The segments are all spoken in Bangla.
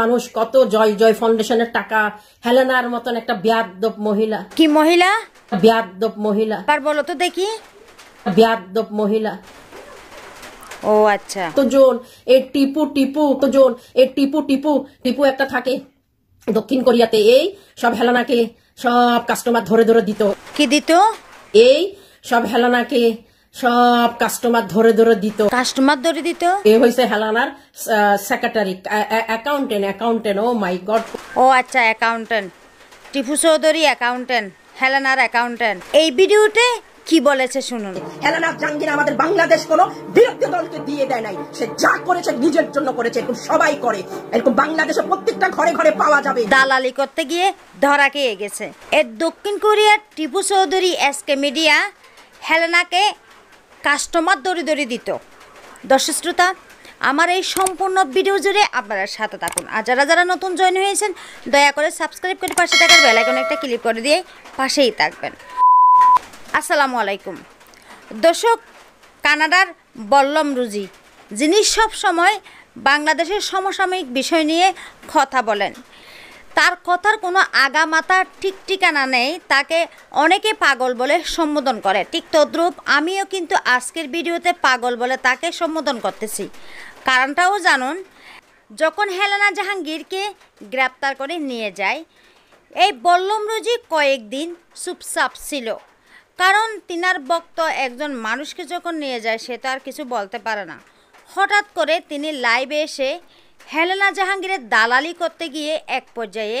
মানুষ কত জয় জয় ফাউন্ডেশনের টাকা হেলেনার মতন একটা ব্যাদব মহিলা কি মহিলা ব্যাদব মহিলা আর বলো তো দেখি ব্যাদব মহিলা ও আচ্ছা তো জোন এ টিপু টিপু তো জোন এ টিপু টিপু টিপু একটা থাকে দক্ষিণ কোরিয়াতে এই সব হেলানাকে সব কাস্টমার ধরে ধরে দিত কি দিত এই সব হেলানাকে সব কাস্টমার ধরে ধরে দিত কাস্টমার ধরে দিত এ হয়েছে হেলানার secretary accountant accountant oh my god ও আচ্ছা অ্যাকাউন্টেন্ট টিপু চৌধুরী অ্যাকাউন্টেন্ট হেলানার অ্যাকাউন্টেন্ট এই ভিডিওতে কি বলেছে শুনুন হেলানার জাহাঙ্গীর আমাদের বাংলাদেশ কোনো বিরোধী দলকে দিয়ে দেয় নাই সে যা করেছে নিজের জন্য করেছে এরকম সবাই করে এরকম বাংলাদেশে প্রত্যেকটা ঘরে ঘরে পাওয়া যাবে দালালি করতে গিয়ে ধরা খেয়ে গেছে এর দক্ষিণ কোরিয়ার টিপু চৌধুরী এসকে মিডিয়া হেলানাকে কাস্টমার দড়ি দড়ি দিত দর্শক শ্রোতা আমার এই সম্পূর্ণ ভিডিও জুড়ে আপনারা সাথে থাকুন আর যারা যারা নতুন জয়েন হয়েছেন দয়া করে সাবস্ক্রাইব করে পাশে থাকার বেলাইকন একটা ক্লিক করে দিয়ে পাশেই থাকবেন আসসালামু আলাইকুম দর্শক কানাডার বল্লম রুজি যিনি সব সময় বাংলাদেশের সমসাময়িক বিষয় নিয়ে কথা বলেন তার কথার কোনো আগামাতা ঠিক ঠিকানা নেই তাকে অনেকে পাগল বলে সম্বোধন করে ঠিক তদ্রুপ আমিও কিন্তু আজকের ভিডিওতে পাগল বলে তাকে সম্বোধন করতেছি কারণটাও জানুন যখন হেলেনা জাহাঙ্গীরকে গ্রেপ্তার করে নিয়ে যায় এই বল্লম রুজি কয়েকদিন চুপচাপ ছিল কারণ তিনার বক্ত একজন মানুষকে যখন নিয়ে যায় সে তো আর কিছু বলতে পারে না হঠাৎ করে তিনি লাইভে এসে হেলেনা জাহাঙ্গীরের দালালি করতে গিয়ে এক পর্যায়ে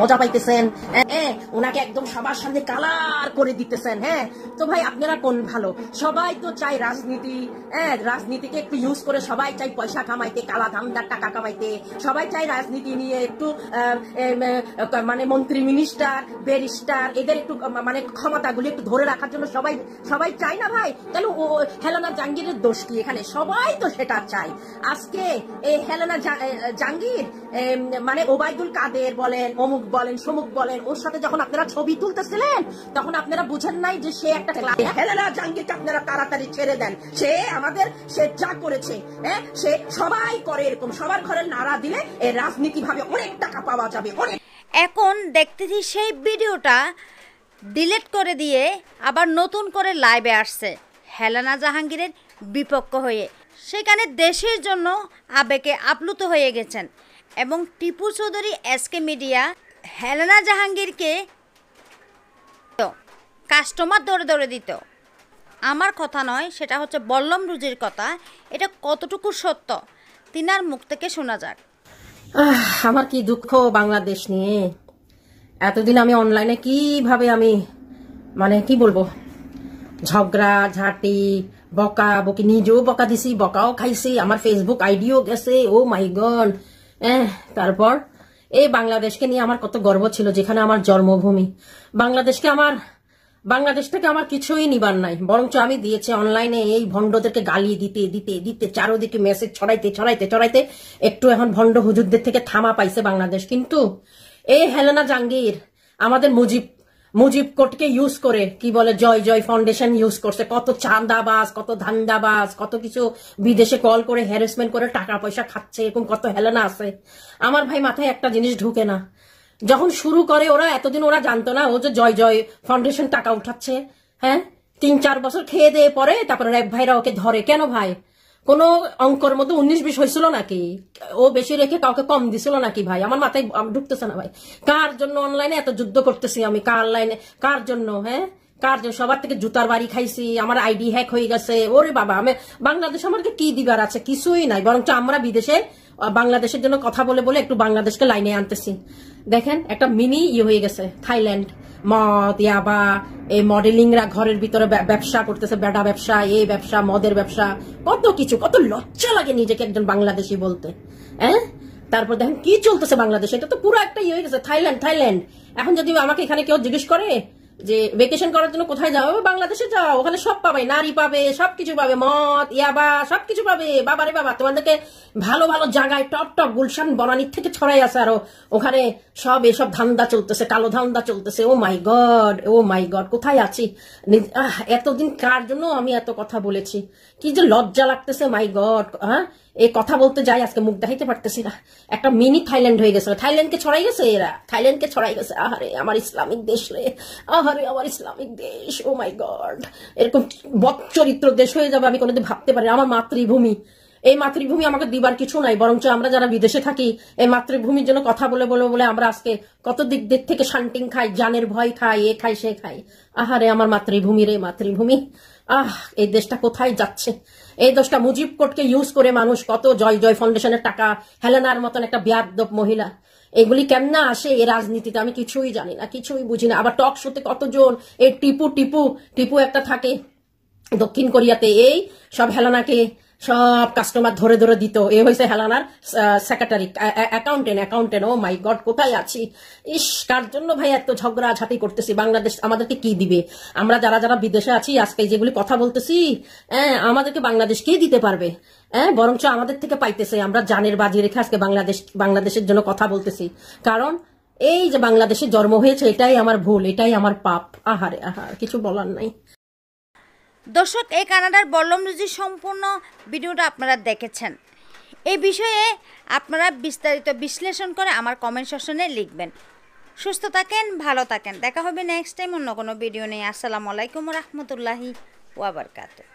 মজা পাইতেছেন হ্যাঁ, হ্যাঁ ওনাকে একদম সবার সামনে কালার করে দিতেছেন হ্যাঁ তো ভাই আপনারা কোন ভালো সবাই তো চাই রাজনীতি হ্যাঁ রাজনীতিকে একটু ইউজ করে সবাই চাই পয়সা কামাইতে কালা ধামদার টাকা কামাইতে সবাই চাই রাজনীতি নিয়ে একটু মানে মন্ত্রী মিনিস্টার ব্যারিস্টার এদের একটু মানে ক্ষমতাগুলি একটু ধরে রাখার জন্য সবাই সবাই চায় না ভাই তাহলে ও হেলনা জাহাঙ্গীরের দোষ কি এখানে সবাই তো সেটা চায় আজকে এই হেলনা জাহাঙ্গীর মানে ওবায়দুল কাদের বলেন অমুক বলেন সমুক বলেন ওর সাথে যখন আপনারা ছবি তুলতেছিলেন তখন আপনারা বুঝেন নাই যে সে একটা হেলেনা জাঙ্গিকে আপনারা তাড়াতাড়ি ছেড়ে দেন সে আমাদের সে যা করেছে হ্যাঁ সে সবাই করে এরকম সবার ঘরে নাড়া দিলে এ রাজনীতি ভাবে অনেক টাকা পাওয়া যাবে অনেক এখন দেখতেছি সেই ভিডিওটা ডিলেট করে দিয়ে আবার নতুন করে লাইভে আসছে হেলানা জাহাঙ্গীরের বিপক্ষ হয়ে সেখানে দেশের জন্য আবেগে আপ্লুত হয়ে গেছেন এবং টিপু চৌধুরী এসকে মিডিয়া হেলেনা জাহাঙ্গীরকে কাস্টমার ধরে ধরে দিত আমার কথা নয় সেটা হচ্ছে বল্লম রুজির কথা এটা কতটুকু সত্য তিনার মুখ থেকে শোনা যাক আমার কি দুঃখ বাংলাদেশ নিয়ে এতদিন আমি অনলাইনে কিভাবে আমি মানে কি বলবো ঝগড়া ঝাঁটি বকা বকি নিজেও বকা দিছি বকাও খাইছি আমার ফেসবুক আইডিও গেছে ও মাই গড তারপর এই বাংলাদেশকে নিয়ে আমার কত গর্ব ছিল যেখানে আমার জন্মভূমি বাংলাদেশকে আমার বাংলাদেশ থেকে আমার কিছুই নিবার নাই বরঞ্চ আমি দিয়েছি অনলাইনে এই ভণ্ডদেরকে গালি দিতে দিতে দিতে চারোদিকে মেসেজ ছড়াইতে ছড়াইতে ছড়াইতে একটু এখন ভণ্ড হুজুরদের থেকে থামা পাইছে বাংলাদেশ কিন্তু এই হেলেনা জাঙ্গির আমাদের মুজিব মুজিব কোটকে ইউজ করে কি বলে জয় জয় ফাউন্ডেশন ইউজ করছে কত চান্দাবাস কত ধান্দাবাস কত কিছু বিদেশে কল করে হ্যারাসমেন্ট করে টাকা পয়সা খাচ্ছে এরকম কত হেলানা আছে আমার ভাই মাথায় একটা জিনিস ঢুকে না যখন শুরু করে ওরা এতদিন ওরা জানতো না ও যে জয় জয় ফাউন্ডেশন টাকা উঠাচ্ছে হ্যাঁ তিন চার বছর খেয়ে দিয়ে পরে তারপরে র্যাব ভাইরা ওকে ধরে কেন ভাই কোন অঙ্কর মধ্যে উনিশ বিশ হয়েছিল নাকি ও বেশি রেখে কাউকে কম দিছিল নাকি ভাই আমার মাথায় ঢুকতেছে না ভাই কার জন্য অনলাইনে এত যুদ্ধ করতেছি আমি কার লাইনে কার জন্য হ্যাঁ কার জন্য সবার থেকে জুতার বাড়ি খাইছি আমার আইডি হ্যাক হয়ে গেছে ওরে বাবা আমি বাংলাদেশ আমার কি দিবার আছে কিছুই নাই বরঞ্চ আমরা বিদেশে বাংলাদেশের জন্য কথা বলে বলে একটু বাংলাদেশকে লাইনে আনতেছি দেখেন একটা মিনি ইয়ে হয়ে গেছে থাইল্যান্ড মদ ইয়াবা এই মডেলিংরা ঘরের ভিতরে ব্যবসা করতেছে বেটা ব্যবসা এই ব্যবসা মদের ব্যবসা কত কিছু কত লজ্জা লাগে নিজেকে একজন বাংলাদেশি বলতে হ্যাঁ তারপর দেখেন কি চলতেছে বাংলাদেশে এটা তো পুরো একটা ইয়ে হয়ে গেছে থাইল্যান্ড থাইল্যান্ড এখন যদি আমাকে এখানে কেউ জিজ্ঞেস করে যে ভেকেশন করার জন্য কোথায় যাও বাংলাদেশে যাও ওখানে সব পাবে নারী পাবে সবকিছু পাবে মদ ইয়াবা সবকিছু পাবে বাবারে বাবা তোমাদেরকে ভালো ভালো জায়গায় টপ টপ গুলশান বনানির থেকে ছড়াই আছে আরো ওখানে সব এসব ধান্দা চলতেছে কালো ধান্দা চলতেছে ও my god O my god কোথায় আছি এতদিন কার জন্য আমি এত কথা বলেছি কি যে লজ্জা লাগতেছে মাই গড হ্যাঁ এই কথা বলতে যাই আজকে মুখ দেখাইতে পারতেছি না একটা মিনি থাইল্যান্ড হয়ে গেছে থাইল্যান্ডকে ছড়াই গেছে এরা থাইল্যান্ডকে ছড়াই গেছে আহারে আমার ইসলামিক দেশ রে আহ আহারে আমার ইসলামিক দেশ ও মাই গড এরকম বচ্চরিত্র দেশ হয়ে যাবে আমি কোনোদিন ভাবতে পারি আমার মাতৃভূমি এই মাতৃভূমি আমাকে দিবার কিছু নাই বরঞ্চ আমরা যারা বিদেশে থাকি এই মাতৃভূমির জন্য কথা বলে বলে বলে আমরা আজকে কত দিক দিক থেকে শান্টিং খাই জানের ভয় খাই এ খাই সে খাই আহারে আমার মাতৃভূমি রে মাতৃভূমি আহ এই দেশটা কোথায় যাচ্ছে এই দেশটা মুজিব কোর্টকে ইউজ করে মানুষ কত জয় জয় ফাউন্ডেশনের টাকা হেলেনার মতন একটা ব্যাধ মহিলা এগুলি কেমন আসে এ রাজনীতিতে আমি কিছুই জানি না কিছুই বুঝি না আবার টক শোতে কতজন এই টিপু টিপু টিপু একটা থাকে দক্ষিণ কোরিয়াতে এই সব হেলানাকে সব কাস্টমার ধরে ধরে দিত এ হয়েছে হেলানার secretary accountant accountant oh my god কোথায় আছি ইস কার জন্য ভাই এত ঝগড়া করতেছি বাংলাদেশ আমাদেরকে কি দিবে আমরা যারা যারা বিদেশে আছি আজকে যেগুলি কথা বলতেছি হ্যাঁ আমাদেরকে বাংলাদেশ কে দিতে পারবে হ্যাঁ বরঞ্চ আমাদের থেকে পাইতেছে আমরা জানের বাজি রেখে আজকে বাংলাদেশ বাংলাদেশের জন্য কথা বলতেছি কারণ এই যে বাংলাদেশে জন্ম হয়েছে এটাই আমার ভুল এটাই আমার পাপ আহারে আহার কিছু বলার নাই দর্শক এই কানাডার বল্লম রুজির সম্পূর্ণ ভিডিওটা আপনারা দেখেছেন এই বিষয়ে আপনারা বিস্তারিত বিশ্লেষণ করে আমার কমেন্ট সেকশনে লিখবেন সুস্থ থাকেন ভালো থাকেন দেখা হবে নেক্সট টাইম অন্য কোনো ভিডিও নেই আসসালামু আলাইকুম রহমতুল্লাহি ওয়াবারকাতু